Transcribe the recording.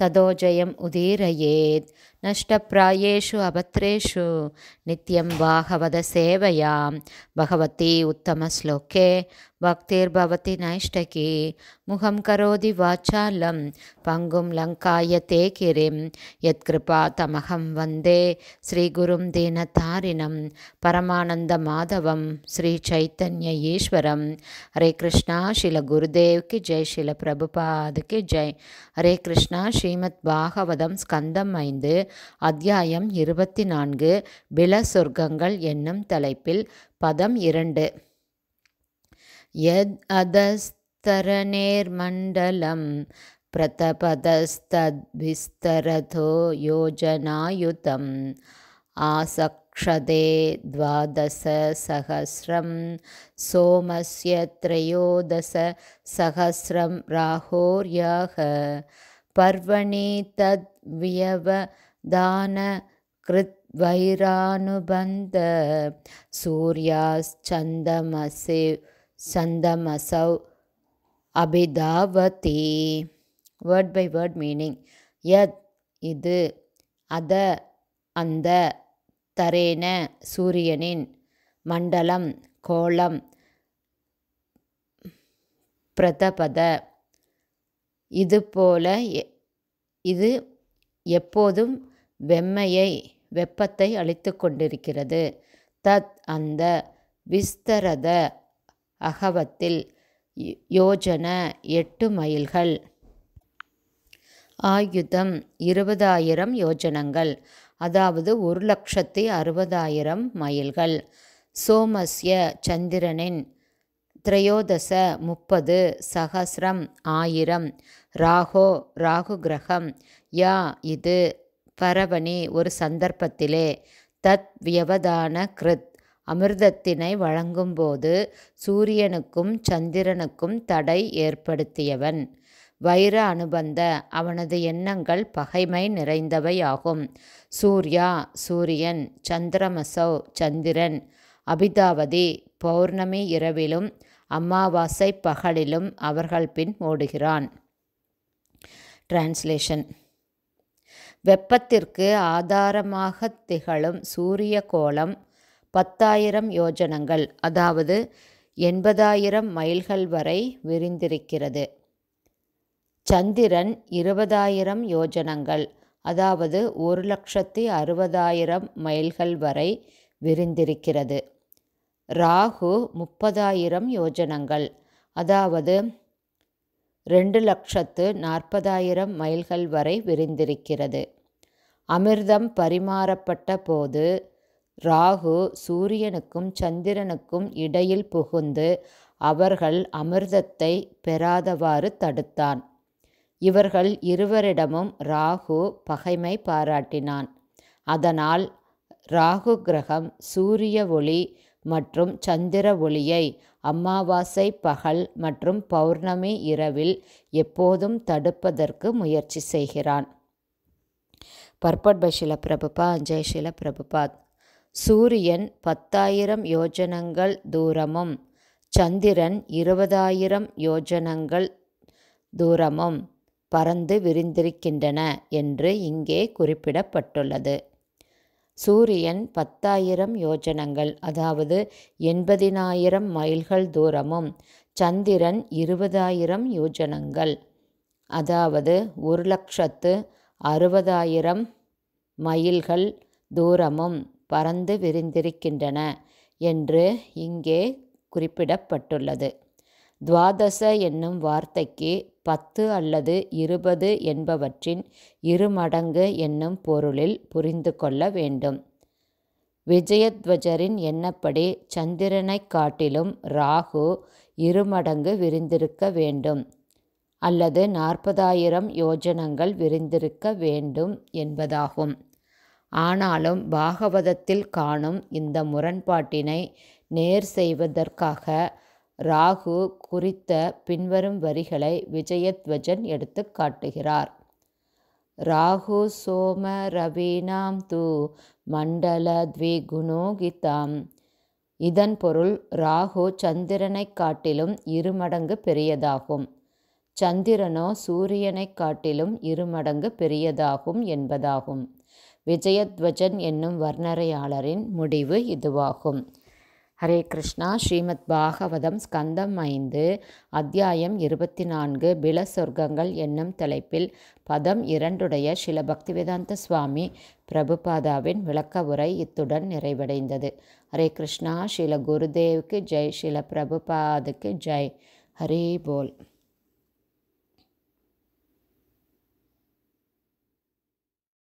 तदो जयम् उदीरयेत् नष्टप्रायेषु अपत्रेषु नित्यं वाहवदसेवयां भगवती उत्तमश्लोके भक्तिर्भवति नैष्टकी मुखं करोति वाचालं पङ्गुं लङ्कायते ते किरिं यत्कृपातमहं वन्दे श्रीगुरुं दीनतारिणं परमानन्दमाधवं ईश्वरं हरे कृष्णाशीलगुरुदेव्के जयशीलप्रभुपादके जय हरे कृष्णा ஸ்ரீமத் பாகவதம் ஸ்கந்தம் ஐந்து அத்தியாயம் இருபத்தி நான்கு பில சொர்க்கங்கள் என்னும் தலைப்பில் பதம் இரண்டு யத் அதஸ்தரநேர்மண்டலம் பிரதபதஸ்தத்விஸ்தரதோ யோஜனாயுதம் ஆசக்ஷதே द्वादशसहस्रं सोमस्य त्रयोदशसहस्रं राहोर्यः கிருத் வைரானுபந்த சூர்யாஸ் सूर्याश्चन्दमसि சந்தமசௌ அபிதாவதி வேர்ட் பை வேர்ட் மீனிங் யத் இது அத அந்த தரேன சூரியனின் மண்டலம் கோலம் பிரதபத இதுபோல இது எப்போதும் வெம்மையை வெப்பத்தை அளித்து கொண்டிருக்கிறது தத் அந்த விஸ்தரத அகவத்தில் யோஜன எட்டு மைல்கள் ஆயுதம் இருபதாயிரம் யோஜனங்கள் அதாவது ஒரு லட்சத்தி அறுபதாயிரம் மைல்கள் சோமஸ்ய சந்திரனின் திரையோதச முப்பது சகசிரம் ஆயிரம் ராகோ ராகு கிரகம் யா இது பரவணி ஒரு சந்தர்ப்பத்திலே தத் வியவதான கிருத் அமிர்தத்தினை வழங்கும்போது சூரியனுக்கும் சந்திரனுக்கும் தடை ஏற்படுத்தியவன் வைர அனுபந்த அவனது எண்ணங்கள் பகைமை நிறைந்தவையாகும் சூர்யா சூரியன் சந்திரமசௌ சந்திரன் அபிதாவதி பௌர்ணமி இரவிலும் அமாவாசை பகலிலும் அவர்கள் பின் ஓடுகிறான் டிரான்ஸ்லேஷன் வெப்பத்திற்கு ஆதாரமாக திகழும் சூரிய கோலம் பத்தாயிரம் யோஜனங்கள் அதாவது எண்பதாயிரம் மைல்கள் வரை விரிந்திருக்கிறது சந்திரன் இருபதாயிரம் யோஜனங்கள் அதாவது ஒரு லட்சத்தி அறுபதாயிரம் மைல்கள் வரை விரிந்திருக்கிறது ராகு முப்பதாயிரம் யோஜனங்கள் அதாவது ரெண்டு லட்சத்து நாற்பதாயிரம் மைல்கள் வரை விரிந்திருக்கிறது அமிர்தம் பரிமாறப்பட்ட போது ராகு சூரியனுக்கும் சந்திரனுக்கும் இடையில் புகுந்து அவர்கள் அமிர்தத்தை பெறாதவாறு தடுத்தான் இவர்கள் இருவரிடமும் ராகு பகைமை பாராட்டினான் அதனால் ராகு கிரகம் சூரிய ஒளி மற்றும் சந்திர ஒளியை அமாவாசை பகல் மற்றும் பௌர்ணமி இரவில் எப்போதும் தடுப்பதற்கு முயற்சி செய்கிறான் பர்பட் பிரபுபா அஞ்சயசில பிரபுபாத் சூரியன் பத்தாயிரம் யோஜனங்கள் தூரமும் சந்திரன் இருபதாயிரம் யோஜனங்கள் தூரமும் பறந்து விரிந்திருக்கின்றன என்று இங்கே குறிப்பிடப்பட்டுள்ளது சூரியன் பத்தாயிரம் யோஜனங்கள் அதாவது எண்பதினாயிரம் மைல்கள் தூரமும் சந்திரன் இருபதாயிரம் யோஜனங்கள் அதாவது ஒரு லட்சத்து அறுபதாயிரம் மைல்கள் தூரமும் பறந்து விரிந்திருக்கின்றன என்று இங்கே குறிப்பிடப்பட்டுள்ளது துவாதச என்னும் வார்த்தைக்கு பத்து அல்லது இருபது என்பவற்றின் இருமடங்கு என்னும் பொருளில் புரிந்து கொள்ள வேண்டும் விஜயத்வஜரின் எண்ணப்படி சந்திரனைக் காட்டிலும் ராகு இருமடங்கு விரிந்திருக்க வேண்டும் அல்லது நாற்பதாயிரம் யோஜனங்கள் விரிந்திருக்க வேண்டும் என்பதாகும் ஆனாலும் பாகவதத்தில் காணும் இந்த முரண்பாட்டினை நேர் செய்வதற்காக ராகு குறித்த பின்வரும் வரிகளை விஜயத்வஜன் எடுத்து காட்டுகிறார் ராகு சோம ரவீனாம் தூ மண்டல த்விகுணோகிதாம் இதன் பொருள் ராகு சந்திரனை காட்டிலும் இருமடங்கு பெரியதாகும் சந்திரனோ சூரியனை காட்டிலும் இருமடங்கு பெரியதாகும் என்பதாகும் விஜயத்வஜன் என்னும் வர்ணரையாளரின் முடிவு இதுவாகும் ஹரே கிருஷ்ணா ஸ்ரீமத் பாகவதம் ஸ்கந்தம் ஐந்து அத்தியாயம் இருபத்தி நான்கு பில சொர்க்கங்கள் என்னும் தலைப்பில் பதம் இரண்டுடைய சில பக்திவேதாந்த சுவாமி பிரபுபாதாவின் விளக்க உரை இத்துடன் நிறைவடைந்தது ஹரே கிருஷ்ணா ஸ்ரீல குருதேவுக்கு ஜெய் ஸ்ரீல பிரபுபாதுக்கு ஜெய் ஹரே போல்